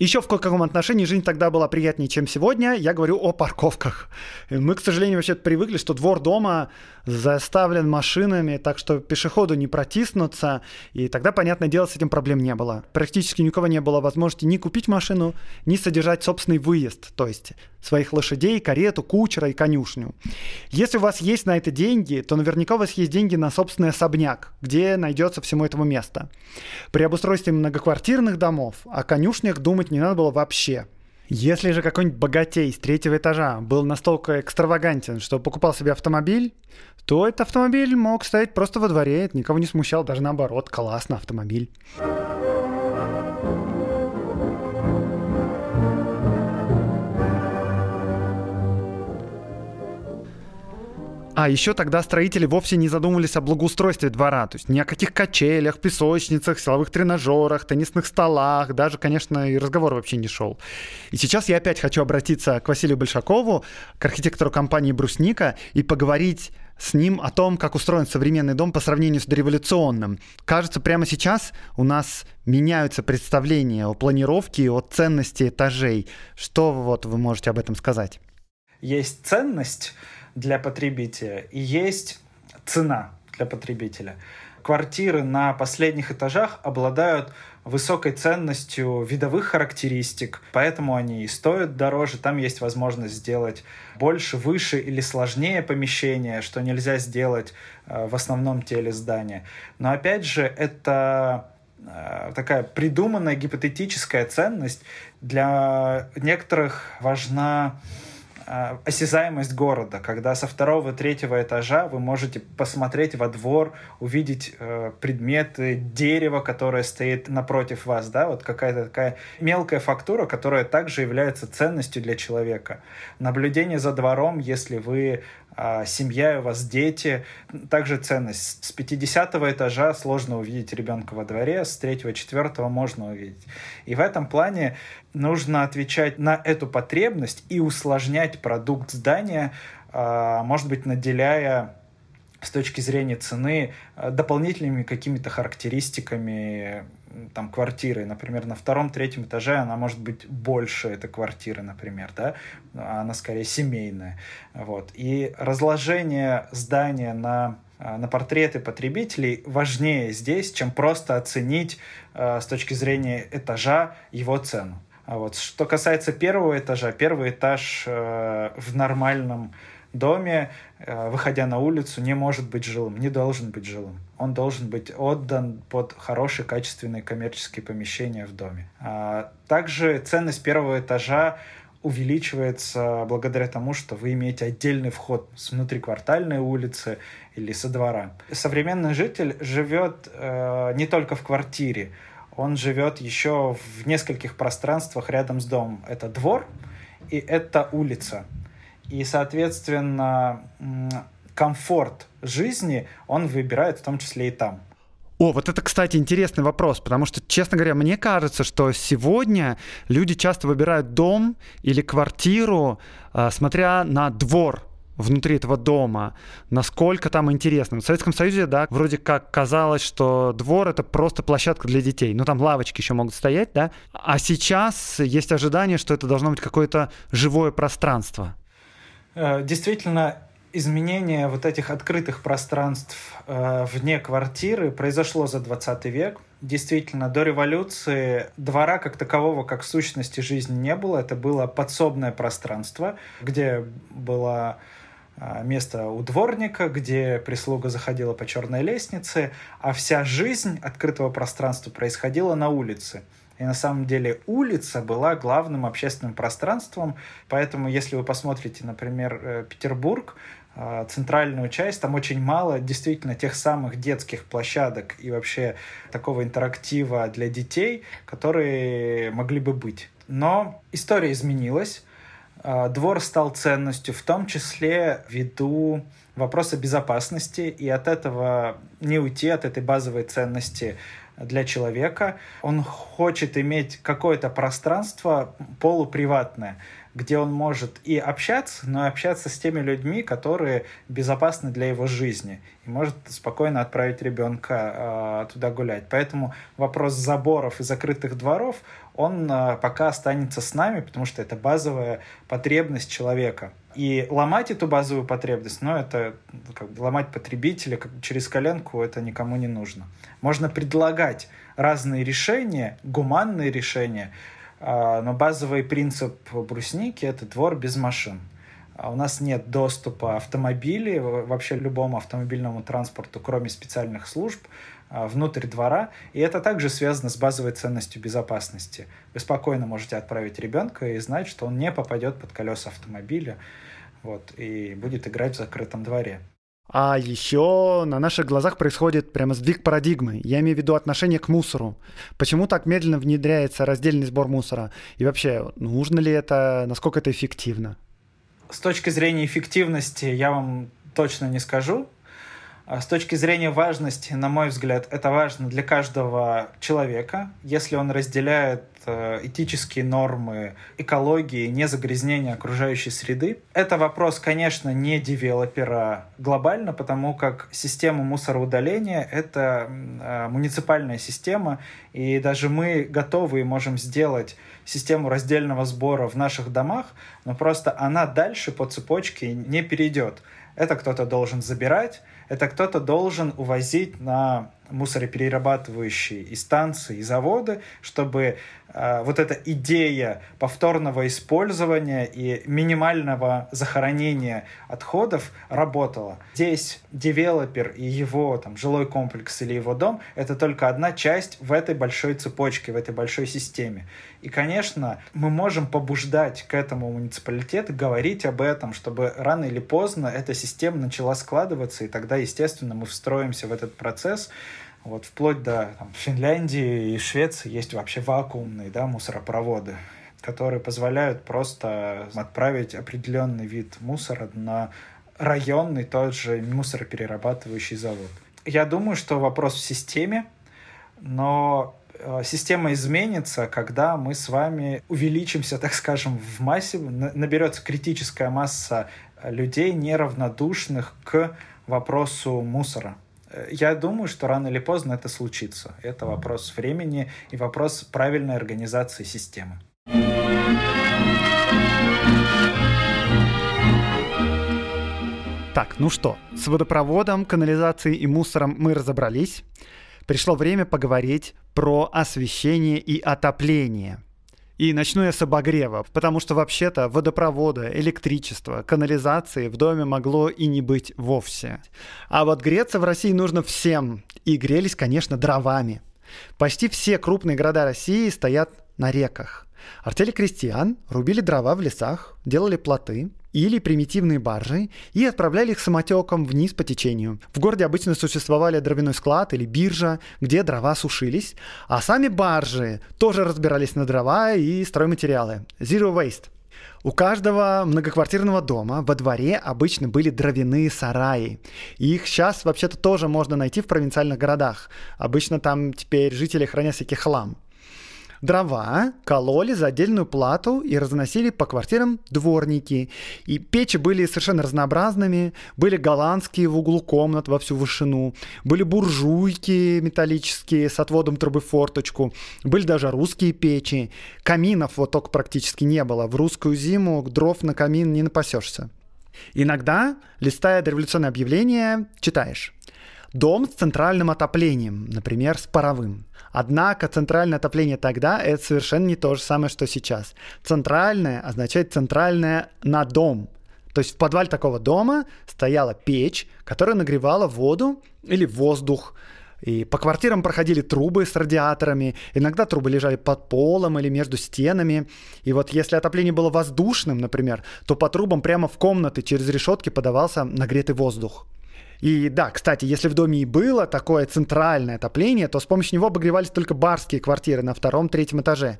Еще в каком отношении жизнь тогда была приятнее, чем сегодня. Я говорю о парковках. Мы, к сожалению, вообще привыкли, что двор дома заставлен машинами, так что пешеходу не протиснуться. И тогда, понятное дело, с этим проблем не было. Практически ни у кого не было возможности ни купить машину, ни содержать собственный выезд, то есть своих лошадей, карету, кучера и конюшню. Если у вас есть на это деньги, то наверняка у вас есть деньги на собственный особняк, где найдется всему этому место. При обустройстве многоквартирных домов, а конюшня лишних думать не надо было вообще. Если же какой-нибудь богатей с третьего этажа был настолько экстравагантен, что покупал себе автомобиль, то этот автомобиль мог стоять просто во дворе, это никого не смущал, даже наоборот, классно автомобиль. А еще тогда строители вовсе не задумывались о благоустройстве двора, то есть ни о каких качелях, песочницах, силовых тренажерах, теннисных столах, даже, конечно, и разговор вообще не шел. И сейчас я опять хочу обратиться к Василию Большакову, к архитектору компании «Брусника», и поговорить с ним о том, как устроен современный дом по сравнению с дореволюционным. Кажется, прямо сейчас у нас меняются представления о планировке, о ценности этажей. Что вот вы можете об этом сказать? Есть ценность, для потребителя и есть цена для потребителя. Квартиры на последних этажах обладают высокой ценностью видовых характеристик, поэтому они и стоят дороже. Там есть возможность сделать больше, выше или сложнее помещение, что нельзя сделать э, в основном теле здания. Но опять же, это э, такая придуманная гипотетическая ценность. Для некоторых важна э, осязаемость города, когда со второго, третьего этажа вы можете посмотреть во двор, увидеть э, предметы, дерево, которое стоит напротив вас, да, вот какая-то такая мелкая фактура, которая также является ценностью для человека. Наблюдение за двором, если вы а, семья, у вас дети. Также ценность. С 50 этажа сложно увидеть ребенка во дворе, с 3-4 можно увидеть. И в этом плане нужно отвечать на эту потребность и усложнять продукт здания, а, может быть, наделяя с точки зрения цены а, дополнительными какими-то характеристиками там квартиры, например, на втором-третьем этаже она может быть больше, эта квартира, например, да, она скорее семейная, вот. И разложение здания на э, на портреты потребителей важнее здесь, чем просто оценить э, с точки зрения этажа его цену. А вот что касается первого этажа, первый этаж э, в нормальном доме, э, выходя на улицу, не может быть жилым, не должен быть жилым. Он должен быть отдан под хорошие, качественные коммерческие помещения в доме. А, также ценность первого этажа увеличивается благодаря тому, что вы имеете отдельный вход с внутриквартальной улицы или со двора. Современный житель живет э, не только в квартире, он живет еще в нескольких пространствах рядом с домом. Это двор и это улица и, соответственно, комфорт жизни он выбирает в том числе и там. О, вот это, кстати, интересный вопрос, потому что, честно говоря, мне кажется, что сегодня люди часто выбирают дом или квартиру, а, смотря на двор внутри этого дома, насколько там интересно. В Советском Союзе, да, вроде как казалось, что двор — это просто площадка для детей. Ну, там лавочки еще могут стоять, да. А сейчас есть ожидание, что это должно быть какое-то живое пространство. Э, действительно изменение вот этих открытых пространств э, вне квартиры произошло за 20 век. Действительно, до революции двора как такового, как сущности жизни не было. Это было подсобное пространство, где было э, место у дворника, где прислуга заходила по черной лестнице, а вся жизнь открытого пространства происходила на улице. И на самом деле улица была главным общественным пространством, поэтому если вы посмотрите, например, э, Петербург, э, центральную часть, там очень мало действительно тех самых детских площадок и вообще такого интерактива для детей, которые могли бы быть. Но история изменилась, э, двор стал ценностью, в том числе ввиду вопроса безопасности, и от этого не уйти, от этой базовой ценности для человека. Он хочет иметь какое-то пространство полуприватное, где он может и общаться, но и общаться с теми людьми, которые безопасны для его жизни. И может спокойно отправить ребенка э, а, туда гулять. Поэтому вопрос заборов и закрытых дворов, он э, пока останется с нами, потому что это базовая потребность человека – и ломать эту базовую потребность, ну, это как бы ломать потребителя как, через коленку, это никому не нужно. Можно предлагать разные решения, гуманные решения, э, но базовый принцип брусники — это двор без машин. А у нас нет доступа автомобилей, вообще любому автомобильному транспорту, кроме специальных служб, а, внутрь двора. И это также связано с базовой ценностью безопасности. Вы спокойно можете отправить ребенка и знать, что он не попадет под колеса автомобиля, вот, и будет играть в закрытом дворе. А еще на наших глазах происходит прямо сдвиг парадигмы. Я имею в виду отношение к мусору. Почему так медленно внедряется раздельный сбор мусора? И вообще, нужно ли это, насколько это эффективно? С точки зрения эффективности я вам точно не скажу. А с точки зрения важности, на мой взгляд, это важно для каждого человека. Если он разделяет это этические нормы экологии, не загрязнение окружающей среды. Это вопрос, конечно, не девелопера глобально, потому как система мусороудаления — это а, муниципальная система, и даже мы готовы и можем сделать систему раздельного сбора в наших домах, но просто она дальше по цепочке не перейдет. Это кто-то должен забирать, это кто-то должен увозить на мусороперерабатывающие и станции, и заводы, чтобы э, вот эта идея повторного использования и минимального захоронения отходов работала. Здесь девелопер и его там, жилой комплекс или его дом — это только одна часть в этой большой цепочке, в этой большой системе. И, конечно, мы можем побуждать к этому муниципалитет говорить об этом, чтобы рано или поздно эта система начала складываться, и тогда, естественно, мы встроимся в этот процесс — вот вплоть до там, Финляндии и Швеции есть вообще вакуумные да, мусоропроводы, которые позволяют просто отправить определенный вид мусора на районный тот же мусороперерабатывающий завод. Я думаю, что вопрос в системе, но э, система изменится, когда мы с вами увеличимся, так скажем, в массе, наберется критическая масса людей, неравнодушных к вопросу мусора я думаю, что рано или поздно это случится. Это вопрос времени и вопрос правильной организации системы. Так, ну что, с водопроводом, канализацией и мусором мы разобрались. Пришло время поговорить про освещение и отопление. И начну я с обогрева, потому что вообще-то водопровода, электричества, канализации в доме могло и не быть вовсе. А вот греться в России нужно всем. И грелись, конечно, дровами. Почти все крупные города России стоят на реках. Артели крестьян рубили дрова в лесах, делали плоты, или примитивные баржи и отправляли их самотеком вниз по течению. В городе обычно существовали дровяной склад или биржа, где дрова сушились, а сами баржи тоже разбирались на дрова и стройматериалы. Zero waste. У каждого многоквартирного дома во дворе обычно были дровяные сараи. И их сейчас вообще-то тоже можно найти в провинциальных городах. Обычно там теперь жители хранят всякий хлам. Дрова кололи за отдельную плату и разносили по квартирам дворники. И печи были совершенно разнообразными. Были голландские в углу комнат во всю вышину. Были буржуйки металлические с отводом трубы форточку. Были даже русские печи. Каминов вот только практически не было. В русскую зиму дров на камин не напасешься. Иногда, листая революционное объявление, читаешь. Дом с центральным отоплением, например, с паровым. Однако центральное отопление тогда – это совершенно не то же самое, что сейчас. Центральное означает центральное на дом. То есть в подвале такого дома стояла печь, которая нагревала воду или воздух, и по квартирам проходили трубы с радиаторами, иногда трубы лежали под полом или между стенами. И вот если отопление было воздушным, например, то по трубам прямо в комнаты через решетки подавался нагретый воздух. И да, кстати, если в доме и было такое центральное отопление, то с помощью него обогревались только барские квартиры на втором-третьем этаже.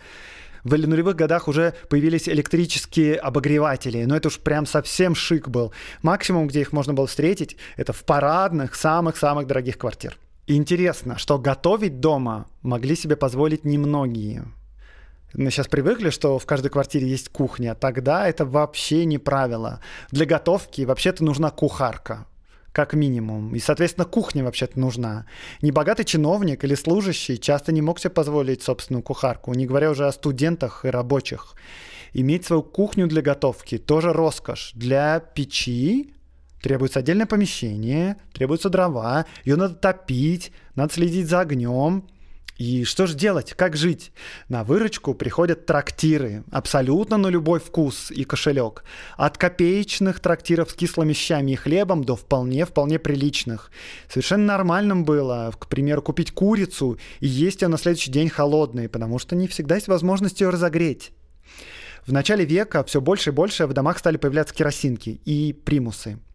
В нулевых годах уже появились электрические обогреватели, но это уж прям совсем шик был. Максимум, где их можно было встретить, это в парадных, самых-самых дорогих квартир. Интересно, что готовить дома могли себе позволить немногие. Мы сейчас привыкли, что в каждой квартире есть кухня. Тогда это вообще не правило. Для готовки вообще-то нужна кухарка как минимум. И, соответственно, кухня вообще-то нужна. Небогатый чиновник или служащий часто не мог себе позволить собственную кухарку, не говоря уже о студентах и рабочих. Иметь свою кухню для готовки тоже роскошь. Для печи требуется отдельное помещение, требуются дрова, ее надо топить, надо следить за огнем, и что же делать? Как жить? На выручку приходят трактиры, абсолютно на любой вкус и кошелек. От копеечных трактиров с кислыми щами и хлебом до вполне-вполне приличных. Совершенно нормальным было, к примеру, купить курицу и есть ее на следующий день холодной, потому что не всегда есть возможность ее разогреть. В начале века все больше и больше в домах стали появляться керосинки и примусы –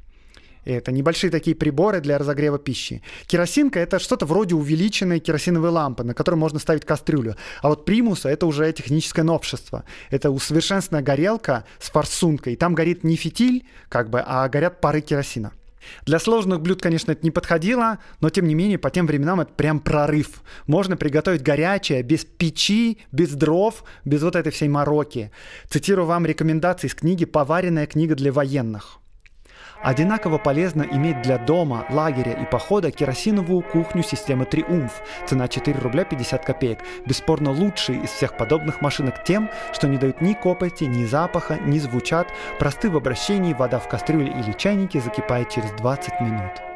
это небольшие такие приборы для разогрева пищи. Керосинка — это что-то вроде увеличенной керосиновой лампы, на которую можно ставить кастрюлю. А вот примуса — это уже техническое новшество. Это усовершенствованная горелка с форсункой. И там горит не фитиль, как бы, а горят пары керосина. Для сложных блюд, конечно, это не подходило, но тем не менее, по тем временам это прям прорыв. Можно приготовить горячее, без печи, без дров, без вот этой всей мороки. Цитирую вам рекомендации из книги «Поваренная книга для военных». Одинаково полезно иметь для дома, лагеря и похода керосиновую кухню системы Триумф, цена 4 рубля 50 копеек, бесспорно лучший из всех подобных машинок тем, что не дают ни копоти, ни запаха, ни звучат, просты в обращении, вода в кастрюле или чайнике закипает через 20 минут.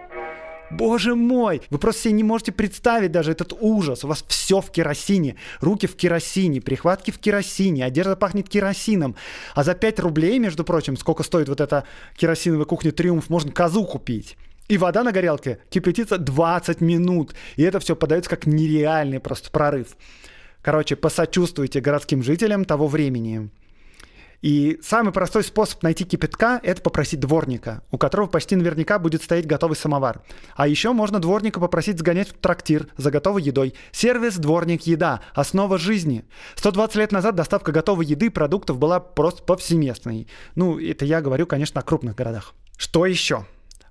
Боже мой! Вы просто себе не можете представить даже этот ужас. У вас все в керосине. Руки в керосине, прихватки в керосине, одежда пахнет керосином. А за 5 рублей, между прочим, сколько стоит вот эта керосиновая кухня «Триумф», можно козу купить. И вода на горелке кипятится 20 минут. И это все подается как нереальный просто прорыв. Короче, посочувствуйте городским жителям того времени. И самый простой способ найти кипятка – это попросить дворника, у которого почти наверняка будет стоять готовый самовар. А еще можно дворника попросить сгонять в трактир за готовой едой. Сервис «Дворник еда» – основа жизни. 120 лет назад доставка готовой еды и продуктов была просто повсеместной. Ну, это я говорю, конечно, о крупных городах. Что еще?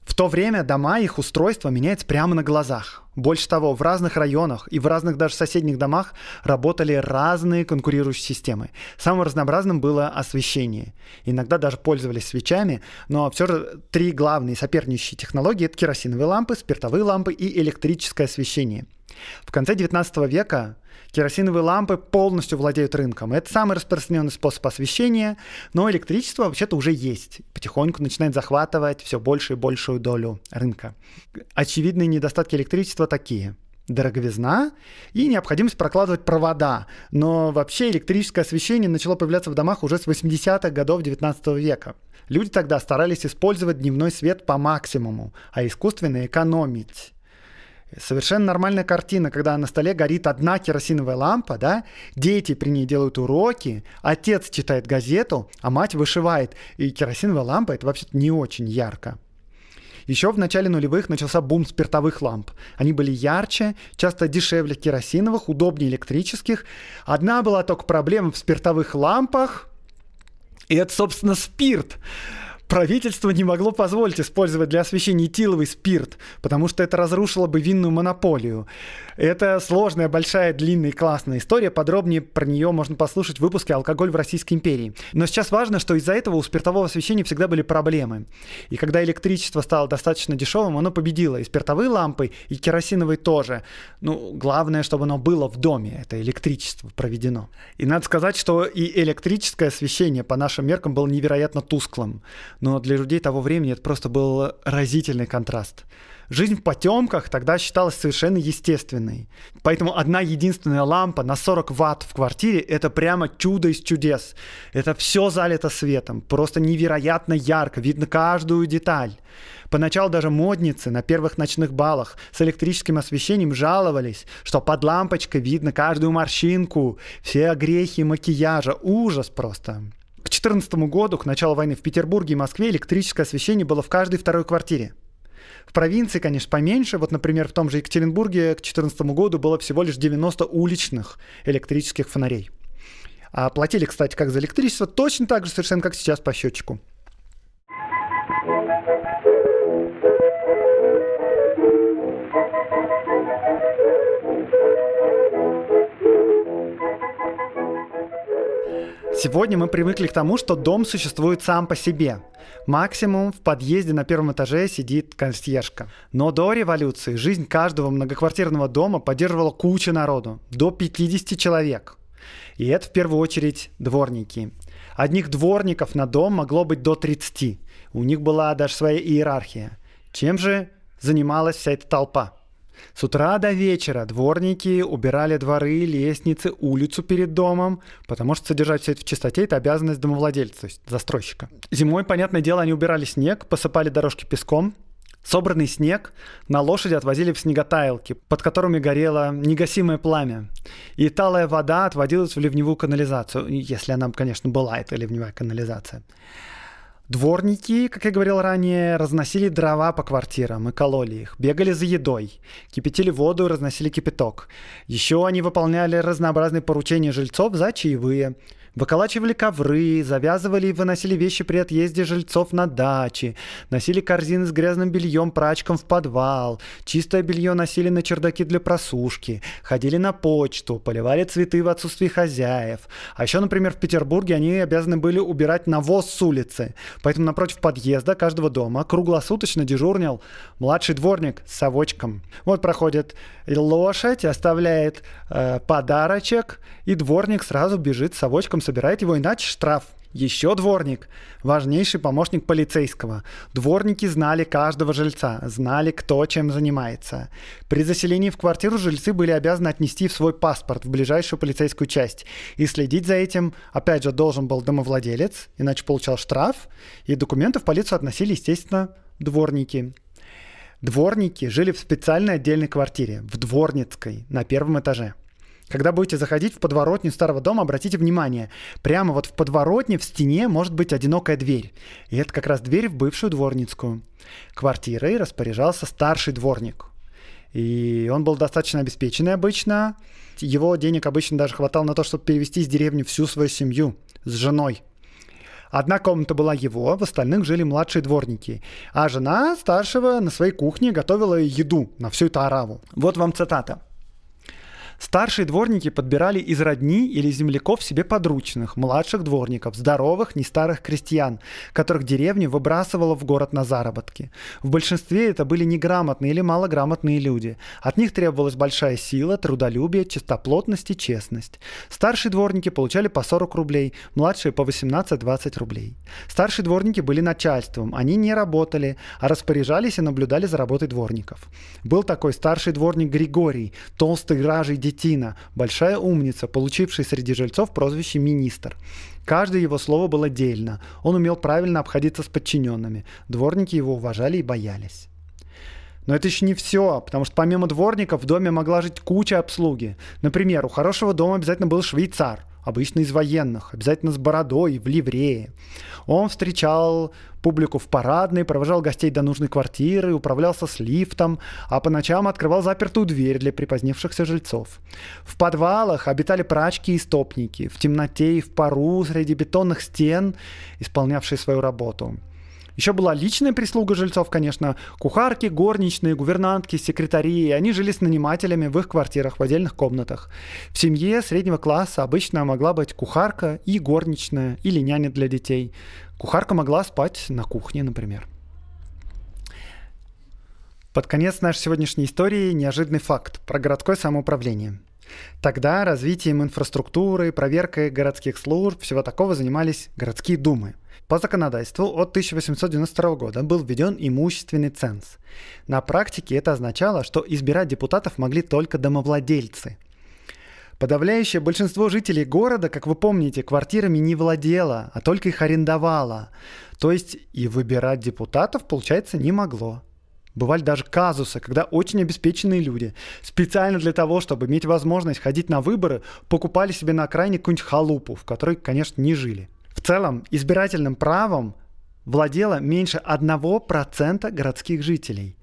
В то время дома, их устройство меняется прямо на глазах. Больше того, в разных районах и в разных даже соседних домах работали разные конкурирующие системы. Самым разнообразным было освещение. Иногда даже пользовались свечами, но все же три главные соперничающие технологии – это керосиновые лампы, спиртовые лампы и электрическое освещение. В конце 19 века Керосиновые лампы полностью владеют рынком. Это самый распространенный способ освещения, но электричество вообще-то уже есть. Потихоньку начинает захватывать все больше и большую долю рынка. Очевидные недостатки электричества такие дороговизна и необходимость прокладывать провода. Но вообще электрическое освещение начало появляться в домах уже с 80-х годов 19 века. Люди тогда старались использовать дневной свет по максимуму, а искусственно экономить. Совершенно нормальная картина, когда на столе горит одна керосиновая лампа, да, дети при ней делают уроки, отец читает газету, а мать вышивает. И керосиновая лампа — это вообще не очень ярко. Еще в начале нулевых начался бум спиртовых ламп. Они были ярче, часто дешевле керосиновых, удобнее электрических. Одна была только проблема в спиртовых лампах, и это, собственно, спирт правительство не могло позволить использовать для освещения этиловый спирт, потому что это разрушило бы винную монополию. Это сложная, большая, длинная и классная история. Подробнее про нее можно послушать в выпуске «Алкоголь в Российской империи». Но сейчас важно, что из-за этого у спиртового освещения всегда были проблемы. И когда электричество стало достаточно дешевым, оно победило. И спиртовые лампы, и керосиновые тоже. Ну, главное, чтобы оно было в доме, это электричество проведено. И надо сказать, что и электрическое освещение по нашим меркам было невероятно тусклым но для людей того времени это просто был разительный контраст. Жизнь в потемках тогда считалась совершенно естественной. Поэтому одна единственная лампа на 40 ватт в квартире – это прямо чудо из чудес. Это все залито светом, просто невероятно ярко, видно каждую деталь. Поначалу даже модницы на первых ночных балах с электрическим освещением жаловались, что под лампочкой видно каждую морщинку, все огрехи макияжа. Ужас просто. 2014 году, к началу войны, в Петербурге и Москве электрическое освещение было в каждой второй квартире. В провинции, конечно, поменьше. Вот, например, в том же Екатеринбурге к 2014 году было всего лишь 90 уличных электрических фонарей. А платили, кстати, как за электричество, точно так же совершенно, как сейчас по счетчику. Сегодня мы привыкли к тому, что дом существует сам по себе. Максимум в подъезде на первом этаже сидит консьержка. Но до революции жизнь каждого многоквартирного дома поддерживала куча народу, до 50 человек. И это в первую очередь дворники. Одних дворников на дом могло быть до 30. У них была даже своя иерархия. Чем же занималась вся эта толпа? С утра до вечера дворники убирали дворы, лестницы, улицу перед домом, потому что содержать все это в чистоте – это обязанность домовладельца, то есть застройщика. Зимой, понятное дело, они убирали снег, посыпали дорожки песком, Собранный снег на лошади отвозили в снеготаилки, под которыми горело негасимое пламя. И талая вода отводилась в ливневую канализацию, если она, конечно, была, эта ливневая канализация. Дворники, как я говорил ранее, разносили дрова по квартирам и кололи их, бегали за едой, кипятили воду и разносили кипяток. Еще они выполняли разнообразные поручения жильцов за чаевые – Выколачивали ковры, завязывали и выносили вещи при отъезде жильцов на дачи, носили корзины с грязным бельем прачком в подвал, чистое белье носили на чердаки для просушки, ходили на почту, поливали цветы в отсутствии хозяев. А еще, например, в Петербурге они обязаны были убирать навоз с улицы. Поэтому напротив подъезда каждого дома круглосуточно дежурнил младший дворник с совочком. Вот проходит лошадь, оставляет э, подарочек, и дворник сразу бежит с совочком собирает его, иначе штраф. Еще дворник, важнейший помощник полицейского. Дворники знали каждого жильца, знали, кто чем занимается. При заселении в квартиру жильцы были обязаны отнести в свой паспорт в ближайшую полицейскую часть. И следить за этим, опять же, должен был домовладелец, иначе получал штраф. И документы в полицию относили, естественно, дворники. Дворники жили в специальной отдельной квартире, в Дворницкой, на первом этаже – когда будете заходить в подворотню старого дома, обратите внимание, прямо вот в подворотне в стене может быть одинокая дверь. И это как раз дверь в бывшую дворницкую. Квартирой распоряжался старший дворник. И он был достаточно обеспеченный обычно. Его денег обычно даже хватало на то, чтобы перевести из деревни всю свою семью с женой. Одна комната была его, в остальных жили младшие дворники. А жена старшего на своей кухне готовила еду на всю эту араву. Вот вам цитата. Старшие дворники подбирали из родни или земляков себе подручных, младших дворников, здоровых, не старых крестьян, которых деревня выбрасывала в город на заработки. В большинстве это были неграмотные или малограмотные люди. От них требовалась большая сила, трудолюбие, чистоплотность и честность. Старшие дворники получали по 40 рублей, младшие по 18-20 рублей. Старшие дворники были начальством, они не работали, а распоряжались и наблюдали за работой дворников. Был такой старший дворник Григорий, толстый гражий Детина, большая умница, получивший среди жильцов прозвище «министр». Каждое его слово было дельно, он умел правильно обходиться с подчиненными, дворники его уважали и боялись. Но это еще не все, потому что помимо дворников в доме могла жить куча обслуги. Например, у хорошего дома обязательно был швейцар – обычно из военных, обязательно с бородой, в ливрее. Он встречал публику в парадной, провожал гостей до нужной квартиры, управлялся с лифтом, а по ночам открывал запертую дверь для припозднившихся жильцов. В подвалах обитали прачки и стопники, в темноте и в пару среди бетонных стен, исполнявшие свою работу. Еще была личная прислуга жильцов, конечно, кухарки, горничные, гувернантки, секретари. Они жили с нанимателями в их квартирах в отдельных комнатах. В семье среднего класса обычно могла быть кухарка и горничная или няня для детей. Кухарка могла спать на кухне, например. Под конец нашей сегодняшней истории неожиданный факт про городское самоуправление. Тогда развитием инфраструктуры, проверкой городских служб, всего такого занимались городские думы – по законодательству от 1892 года был введен имущественный ценз. На практике это означало, что избирать депутатов могли только домовладельцы. Подавляющее большинство жителей города, как вы помните, квартирами не владело, а только их арендовало. То есть и выбирать депутатов, получается, не могло. Бывали даже казусы, когда очень обеспеченные люди специально для того, чтобы иметь возможность ходить на выборы, покупали себе на окраине какую-нибудь халупу, в которой, конечно, не жили. В целом, избирательным правом владело меньше 1% городских жителей.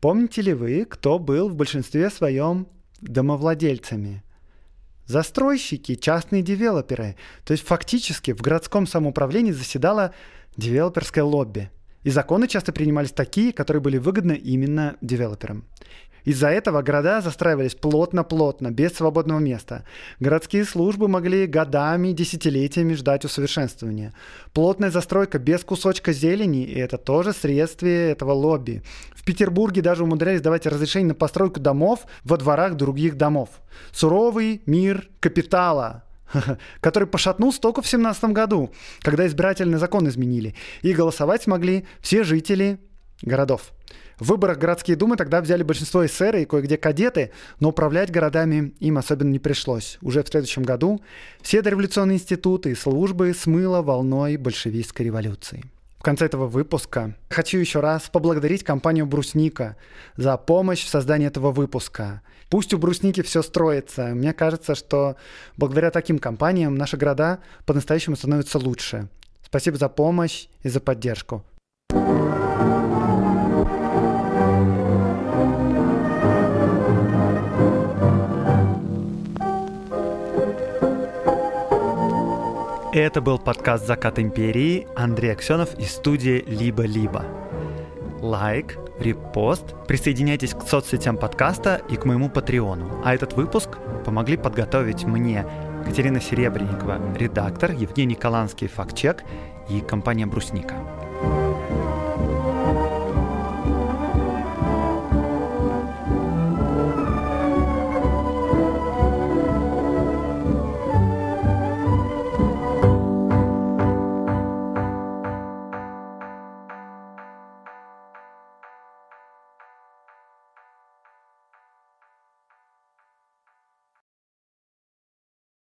Помните ли вы, кто был в большинстве своем домовладельцами? Застройщики, частные девелоперы. То есть фактически в городском самоуправлении заседало девелоперское лобби. И законы часто принимались такие, которые были выгодны именно девелоперам. Из-за этого города застраивались плотно-плотно, без свободного места. Городские службы могли годами, десятилетиями ждать усовершенствования. Плотная застройка без кусочка зелени – и это тоже следствие этого лобби. В Петербурге даже умудрялись давать разрешение на постройку домов во дворах других домов. Суровый мир капитала, который пошатнулся только в 17 году, когда избирательный закон изменили, и голосовать смогли все жители городов. В выборах городские думы тогда взяли большинство эсеры и кое-где кадеты, но управлять городами им особенно не пришлось. Уже в следующем году все дореволюционные институты и службы смыло волной большевистской революции. В конце этого выпуска хочу еще раз поблагодарить компанию «Брусника» за помощь в создании этого выпуска. Пусть у «Брусники» все строится. Мне кажется, что благодаря таким компаниям наши города по-настоящему становятся лучше. Спасибо за помощь и за поддержку. Это был подкаст «Закат империи» Андрей Аксенов из студии «Либо-либо». Лайк, репост, присоединяйтесь к соцсетям подкаста и к моему патреону. А этот выпуск помогли подготовить мне Катерина Серебренникова, редактор, Евгений Каланский, фактчек и компания «Брусника».